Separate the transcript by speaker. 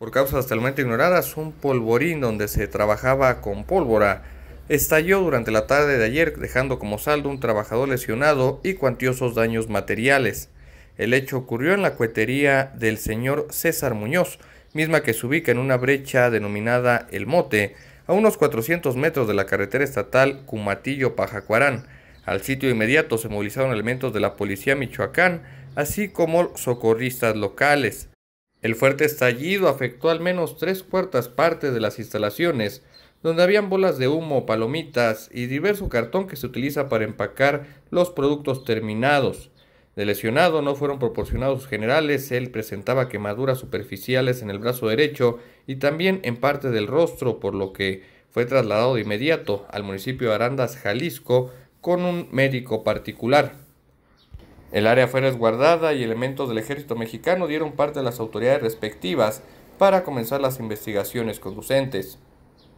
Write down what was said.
Speaker 1: por causas hasta el ignoradas, un polvorín donde se trabajaba con pólvora estalló durante la tarde de ayer, dejando como saldo un trabajador lesionado y cuantiosos daños materiales. El hecho ocurrió en la cuetería del señor César Muñoz, misma que se ubica en una brecha denominada El Mote, a unos 400 metros de la carretera estatal Cumatillo-Pajacuarán. Al sitio inmediato se movilizaron elementos de la policía Michoacán, así como socorristas locales. El fuerte estallido afectó al menos tres cuartas partes de las instalaciones, donde habían bolas de humo, palomitas y diverso cartón que se utiliza para empacar los productos terminados. De lesionado no fueron proporcionados generales, él presentaba quemaduras superficiales en el brazo derecho y también en parte del rostro, por lo que fue trasladado de inmediato al municipio de Arandas, Jalisco, con un médico particular. El área fue resguardada y elementos del ejército mexicano dieron parte a las autoridades respectivas para comenzar las investigaciones conducentes.